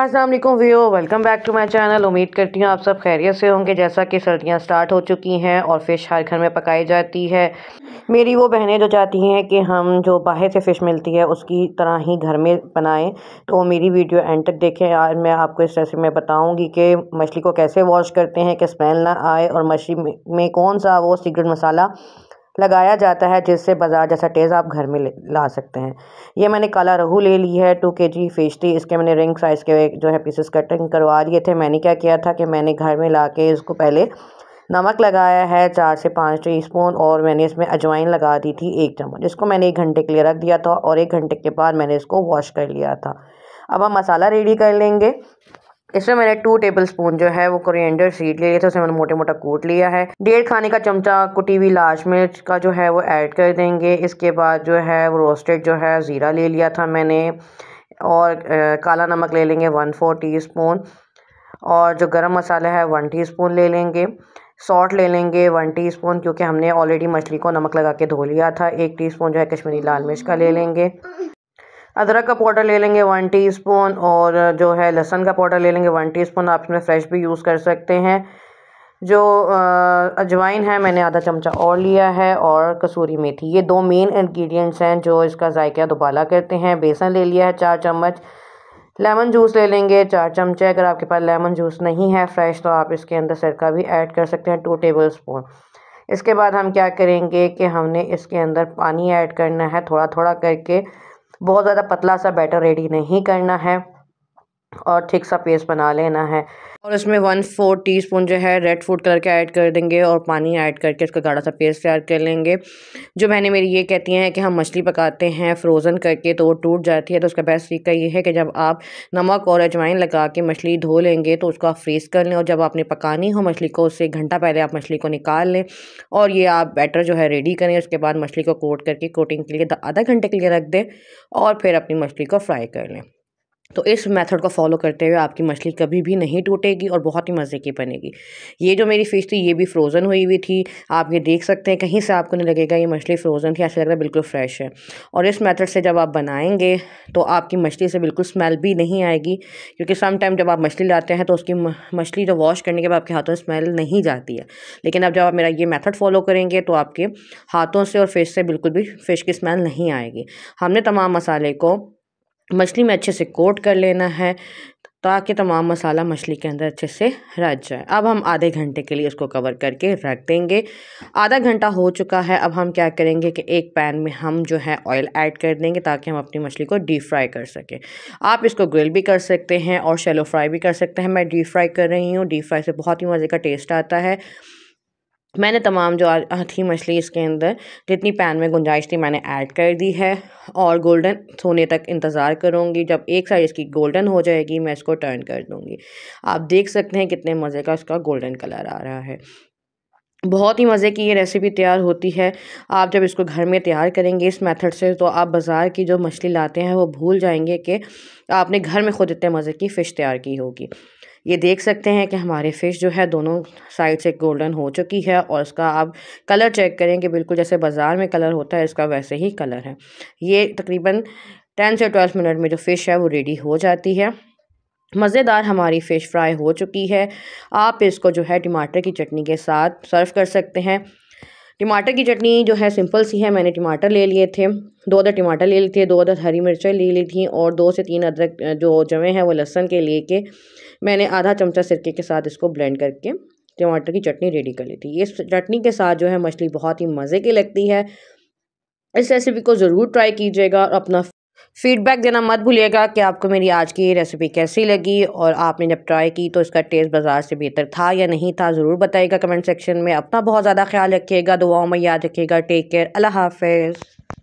असलम वालेकुम welcome back to my channel उम्मीद करती हूँ आप सब खैरियत से होंगे जैसा कि सर्दियाँ स्टार्ट हो चुकी हैं और फ़िश हर घर में पकाई जाती है मेरी वो बहनें जो चाहती हैं कि हम जो बाहर से फ़िश मिलती है उसकी तरह ही घर में बनाएं तो मेरी वीडियो एंड तक देखें आज मैं आपको इस रेसिपी में बताऊँगी कि मछली को कैसे वॉश करते हैं कि स्मेल ना आए और मछली में कौन सा वो सीक्रेट मसाला लगाया जाता है जिससे बाज़ार जैसा टेस्ट आप घर में ला सकते हैं ये मैंने काला रहू ले ली है टू के जी फिश थी इसके मैंने रिंग साइज़ के जो है पीसेस कटिंग करवा लिए थे मैंने क्या किया था कि मैंने घर में ला के इसको पहले नमक लगाया है चार से पाँच टी स्पून और मैंने इसमें अजवाइन लगा दी थी एक चम्मच इसको मैंने एक घंटे के लिए रख दिया था और एक घंटे के बाद मैंने इसको वॉश कर लिया था अब हम मसाला रेडी कर लेंगे इसमें मैंने टू टेबल स्पून जो है वो कोरिएंडर सीड ले लिया था उसमें मैंने मोटे मोटा कूट लिया है डेढ़ खाने का चमचा कुटी हुई लाल मिर्च का जो है वो ऐड कर देंगे इसके बाद जो है वो रोस्टेड जो है ज़ीरा ले लिया था मैंने और आ, काला नमक ले लेंगे वन फोर टी स्पून और जो गर्म मसाला है वन टी स्पून ले लेंगे सॉल्ट ले लेंगे वन स्पून क्योंकि हमने ऑलरेडी मछली को नमक लगा के धो लिया था एक स्पून जो है कश्मीरी लाल मिर्च का ले लेंगे अदरक का पाउडर ले लेंगे वन टीस्पून और जो है लहसन का पाउडर ले लेंगे वन टीस्पून आप इसमें फ्रेश भी यूज़ कर सकते हैं जो अजवाइन है मैंने आधा चमचा और लिया है और कसूरी मेथी ये दो मेन इन्ग्रीडियंट्स हैं जो इसका जायका दुबाला करते हैं बेसन ले लिया है चार चम्मच लेमन जूस ले लेंगे चार चमचे अगर आपके पास लेमन जूस नहीं है फ्रेश तो आप इसके अंदर सरका भी ऐड कर सकते हैं टू टेबल स्पून इसके बाद हम क्या करेंगे कि हमने इसके अंदर पानी ऐड करना है थोड़ा थोड़ा करके बहुत ज़्यादा पतला सा बैटर रेडी नहीं करना है और ठीक सा पेस्ट बना लेना है और इसमें वन फोर टीस्पून जो है रेड फूड कलर के ऐड कर देंगे और पानी ऐड करके इसका गाढ़ा सा पेस्ट तैयार कर लेंगे जो मैंने मेरी ये कहती हैं कि हम मछली पकाते हैं फ्रोज़न करके तो वो टूट जाती है तो उसका बेस्ट तरीका ये है कि जब आप नमक और अजवाइन लगा के मछली धो लेंगे तो उसको आप फ्रीज़ कर लें और जब आपने पकानी हो मछली को उससे एक घंटा पहले आप मछली को निकाल लें और ये आप बैटर जो है रेडी करें उसके बाद मछली को कोट करके कोटिंग के लिए आधा घंटे के लिए रख दें और फिर अपनी मछली को फ्राई कर लें तो इस मेथड को फॉलो करते हुए आपकी मछली कभी भी नहीं टूटेगी और बहुत ही मज़े की बनेगी ये जो मेरी फ़िश थी ये भी फ्रोज़न हुई हुई थी आप ये देख सकते हैं कहीं से आपको नहीं लगेगा ये मछली फ्रोज़न थी ऐसा लग रहा है बिल्कुल फ्रेश है और इस मेथड से जब आप बनाएंगे तो आपकी मछली से बिल्कुल स्मेल भी नहीं आएगी क्योंकि सम टाइम जब आप मछली लाते हैं तो उसकी मछली जो वॉश करने के बाद आपके हाथों से स्मेल नहीं जाती है लेकिन अब जब आप मेरा ये मैथड फॉलो करेंगे तो आपके हाथों से और फिश से बिल्कुल भी फ़िश की स्मेल नहीं आएगी हमने तमाम मसाले को मछली में अच्छे से कोट कर लेना है ताकि तमाम मसाला मछली के अंदर अच्छे से रच जाए अब हम आधे घंटे के लिए इसको कवर करके रख देंगे आधा घंटा हो चुका है अब हम क्या करेंगे कि एक पैन में हम जो है ऑयल ऐड कर देंगे ताकि हम अपनी मछली को डीप फ्राई कर सकें आप इसको ग्रिल भी कर सकते हैं और शेलो फ्राई भी कर सकते हैं मैं डीप फ्राई कर रही हूँ डीप फ्राई से बहुत ही मज़े का टेस्ट आता है मैंने तमाम जो थी मछली इसके अंदर जितनी पैन में गुंजाइश थी मैंने ऐड कर दी है और गोल्डन सोने तक इंतज़ार करूँगी जब एक साइड इसकी गोल्डन हो जाएगी मैं इसको टर्न कर दूँगी आप देख सकते हैं कितने मज़े का इसका गोल्डन कलर आ रहा है बहुत ही मज़े की ये रेसिपी तैयार होती है आप जब इसको घर में तैयार करेंगे इस मेथड से तो आप बाज़ार की जो मछली लाते हैं वो भूल जाएंगे कि आपने घर में खुद इतने मज़े की फ़िश तैयार की होगी ये देख सकते हैं कि हमारे फ़िश जो है दोनों साइड से गोल्डन हो चुकी है और इसका आप कलर चेक करें कि बिल्कुल जैसे बाज़ार में कलर होता है इसका वैसे ही कलर है ये तकरीबन टेन से ट्वेल्व मिनट में जो फ़िश है वो रेडी हो जाती है मज़ेदार हमारी फ़िश फ्राई हो चुकी है आप इसको जो है टमाटर की चटनी के साथ सर्व कर सकते हैं टमाटर की चटनी जो है सिंपल सी है मैंने टमाटर ले लिए थे दो अदर टमाटर ले लिए थे दो अदर हरी मिर्चें ले ली थी और दो से तीन अदरक जो जमे हैं वो लहसन के ले के मैंने आधा चमचा सिरके के साथ इसको ब्लेंड करके टमाटर की चटनी रेडी कर ली थी ये चटनी के साथ जो है मछली बहुत ही मज़े की लगती है इस रेसिपी को ज़रूर ट्राई कीजिएगा और अपना फीडबैक देना मत भूलिएगा कि आपको मेरी आज की रेसिपी कैसी लगी और आपने जब ट्राई की तो इसका टेस्ट बाज़ार से बेहतर था या नहीं था ज़रूर बताइएगा कमेंट सेक्शन में अपना बहुत ज़्यादा ख्याल रखिएगा दुआओं में याद रखिएगा टेक केयर अल्लाह हाफिज़